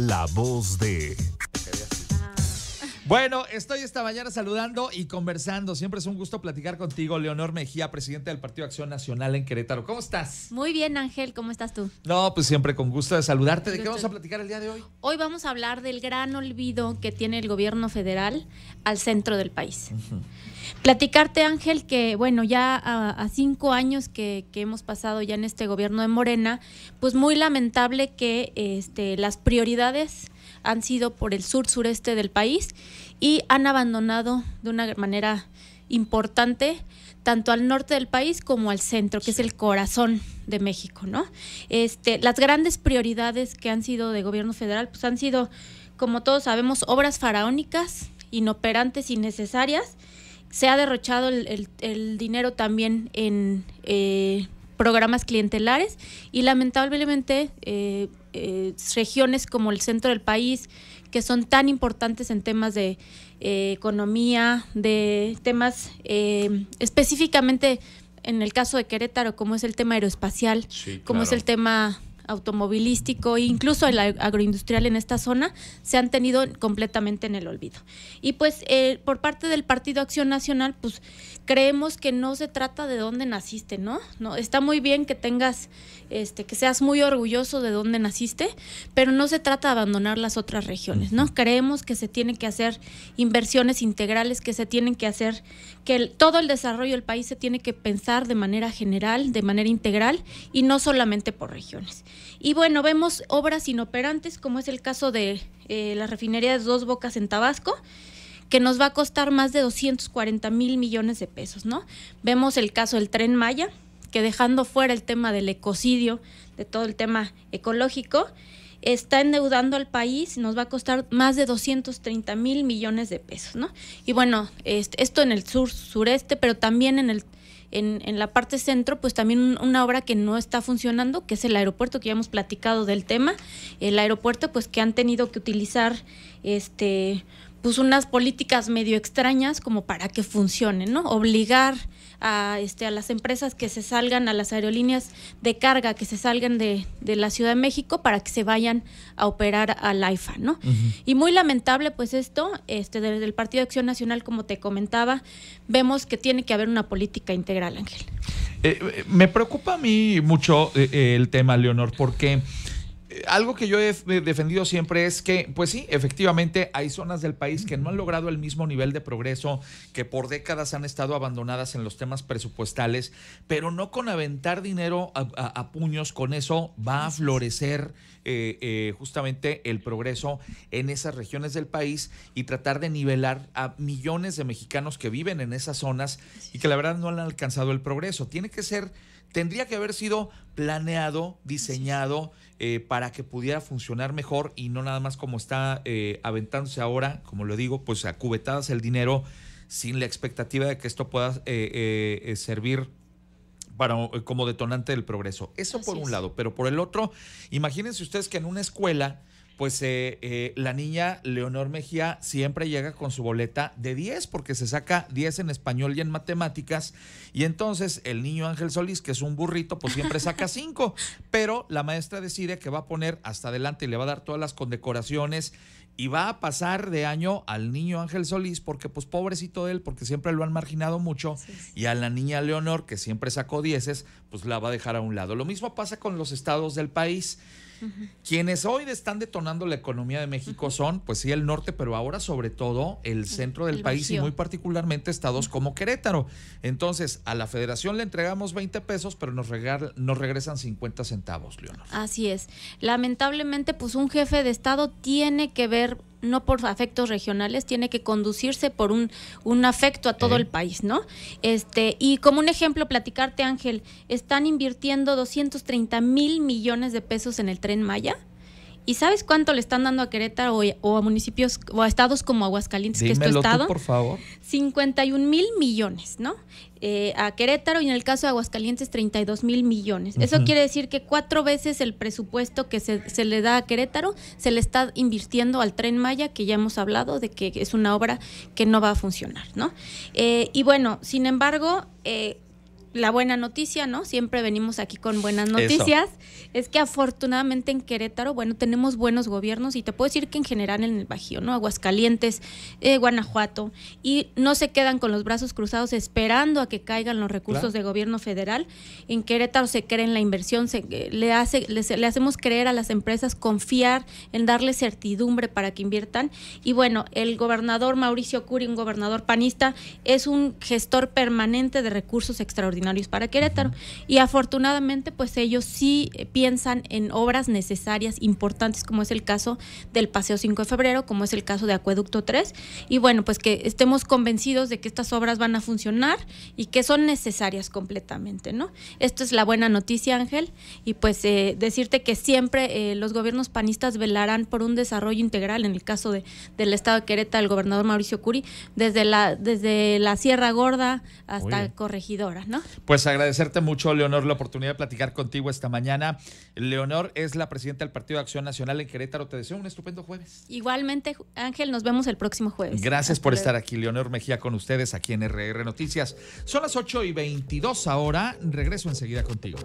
La voz de bueno, estoy esta mañana saludando y conversando. Siempre es un gusto platicar contigo, Leonor Mejía, presidente del Partido Acción Nacional en Querétaro. ¿Cómo estás? Muy bien, Ángel, ¿cómo estás tú? No, pues siempre con gusto de saludarte. ¿De qué vamos a platicar el día de hoy? Hoy vamos a hablar del gran olvido que tiene el gobierno federal al centro del país. Platicarte, Ángel, que bueno, ya a, cinco años que, que, hemos pasado ya en este gobierno de Morena, pues muy lamentable que este, las prioridades han sido por el sur sureste del país y han abandonado de una manera importante tanto al norte del país como al centro, que es el corazón de México, ¿no? Este, las grandes prioridades que han sido de gobierno federal, pues han sido, como todos sabemos, obras faraónicas, inoperantes, innecesarias. Se ha derrochado el, dinero también en eh, programas clientelares y lamentablemente eh, eh, regiones como el centro del país, que son tan importantes en temas de eh, economía, de temas eh, específicamente en el caso de Querétaro, como es el tema aeroespacial, como es el tema automovilístico e incluso el agroindustrial en esta zona se han tenido completamente en el olvido. Y pues eh, por parte del Partido Acción Nacional, pues creemos que no se trata de dónde naciste, ¿no? No está muy bien que tengas este que seas muy orgulloso de dónde naciste, pero no se trata de abandonar las otras regiones, ¿no? Creemos que se tienen que hacer inversiones integrales, que se tienen que hacer que todo el desarrollo del país se tiene que pensar de manera general, de manera integral y no solamente por regiones. Y bueno, vemos obras inoperantes, como es el caso de las eh, la refinería de Dos Bocas en Tabasco, que nos va a costar más de 240 mil millones de pesos, ¿no? Vemos el caso del tren Maya, que dejando fuera el tema del ecocidio, de todo el tema ecológico, está endeudando al país y nos va a costar más de 230 mil millones de pesos, ¿no? Y bueno, este, esto en el sur sureste, pero también en el en, en la parte centro, pues también una obra que no está funcionando, que es el aeropuerto, que ya hemos platicado del tema. El aeropuerto, pues que han tenido que utilizar este pues unas políticas medio extrañas como para que funcionen, ¿no? Obligar a, este, a las empresas que se salgan, a las aerolíneas de carga que se salgan de, la Ciudad de México para que se vayan a operar al AIFA, ¿no? Y muy lamentable, pues esto, este, desde el Partido de Acción Nacional, como te comentaba, vemos que tiene que haber una política integral, Ángel. Eh, eh, me preocupa a mí mucho eh, el tema, Leonor, porque algo que yo he eh, defendido siempre es que, pues sí, efectivamente hay zonas del país que no han logrado el mismo nivel de progreso, que por décadas han estado abandonadas en los temas presupuestales, pero no con aventar dinero a, puños, con eso va a florecer eh, eh, justamente el progreso en esas regiones del país y tratar de nivelar a millones de mexicanos que viven en esas zonas y que la verdad no han alcanzado el progreso. Tiene que ser tendría que haber sido planeado, diseñado eh, para que pudiera funcionar mejor y no nada más como está eh, aventándose ahora, como lo digo, pues a cubetadas el dinero sin la expectativa de que esto pueda eh, servir para, como detonante del progreso. Eso por un lado, pero por el otro, imagínense ustedes que en una escuela pues eh, eh, la niña Leonor Mejía siempre llega con su boleta de 10 porque se saca 10 en español y en matemáticas y entonces el niño Ángel Solís, que es un burrito, pues siempre saca 5, pero la maestra decide que va a poner hasta adelante y le va a dar todas las condecoraciones y va a pasar de año al niño Ángel Solís porque pues pobrecito él, porque siempre lo han marginado mucho y a la niña Leonor, que siempre sacó dieces, pues la va a dejar a un lado. Lo mismo pasa con los estados del país. Quienes hoy están detonando la economía de México son, pues sí, el norte, pero ahora sobre todo el centro del país y muy particularmente estados como Querétaro. Entonces, a la federación le entregamos 20 pesos, pero nos, nos regresan 50 centavos, Leonor. Así es. Lamentablemente, pues un jefe de Estado tiene que ver no por afectos regionales, tiene que conducirse por un, un afecto a todo el país, ¿no? Este, y como un ejemplo, platicarte, Ángel, están invirtiendo 230 mil millones de pesos en el tren Maya ¿Y sabes cuánto le están dando a Querétaro o, a municipios o a estados como Aguascalientes, que es tu estado? Tú, por favor. 51 mil millones, ¿no? Eh, a Querétaro y en el caso de Aguascalientes 32 mil millones. Eso quiere decir que cuatro veces el presupuesto que se, le da a Querétaro se le está invirtiendo al tren Maya, que ya hemos hablado de que es una obra que no va a funcionar, ¿no? Eh, y bueno, sin embargo, eh, la buena noticia, ¿no? Siempre venimos aquí con buenas noticias. Es que afortunadamente en Querétaro, bueno, tenemos buenos gobiernos y te puedo decir que en general en el Bajío, ¿no? Aguascalientes, eh, Guanajuato, y no se quedan con los brazos cruzados esperando a que caigan los recursos del de gobierno federal. En Querétaro se cree en la inversión, se, eh, le, hace, le, le hacemos creer a las empresas, confiar en darle certidumbre para que inviertan. Y bueno, el gobernador Mauricio Curi, un gobernador panista, es un gestor permanente de recursos extraordinarios para Querétaro. Y afortunadamente, pues ellos sí piensan en obras necesarias, importantes, como es el caso del Paseo 5 de Febrero, como es el caso de Acueducto 3. Y bueno, pues que estemos convencidos de que estas obras van a funcionar y que son necesarias completamente, ¿no? Esto es la buena noticia, Ángel. Y pues eh, decirte que siempre eh, los gobiernos panistas velarán por un desarrollo integral, en el caso de, del Estado de Querétaro, el gobernador Mauricio Curi, desde la, desde la Sierra Gorda hasta Corregidora, ¿no? Pues agradecerte mucho, Leonor, la oportunidad de platicar contigo esta mañana. Leonor es la presidenta del Partido Acción Nacional en Querétaro. Te deseo un estupendo jueves. Igualmente, Ángel, nos vemos el próximo jueves. Gracias por estar aquí, Leonor Mejía, con ustedes aquí en RR Noticias. Son las 8 y 22 ahora. Regreso enseguida contigo.